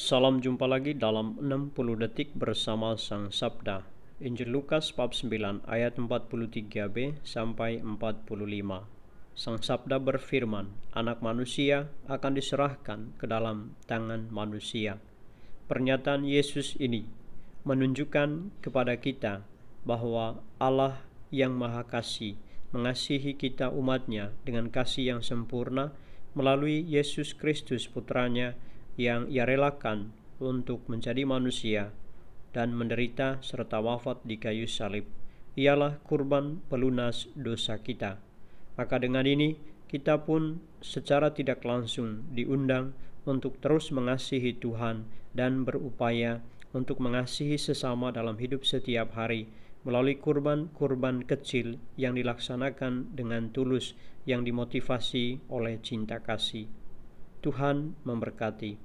Salam jumpa lagi dalam 60 detik bersama Sang Sabda. Injil Lukas bab 9 ayat 43b sampai 45. Sang Sabda berfirman, anak manusia akan diserahkan ke dalam tangan manusia. Pernyataan Yesus ini menunjukkan kepada kita bahwa Allah yang Maha Kasih mengasihi kita umatnya dengan kasih yang sempurna melalui Yesus Kristus putranya nya yang ia relakan untuk menjadi manusia dan menderita serta wafat di kayu salib ialah kurban pelunas dosa kita. Maka dengan ini kita pun secara tidak langsung diundang untuk terus mengasihi Tuhan dan berupaya untuk mengasihi sesama dalam hidup setiap hari melalui kurban-kurban kecil yang dilaksanakan dengan tulus yang dimotivasi oleh cinta kasih. Tuhan memberkati.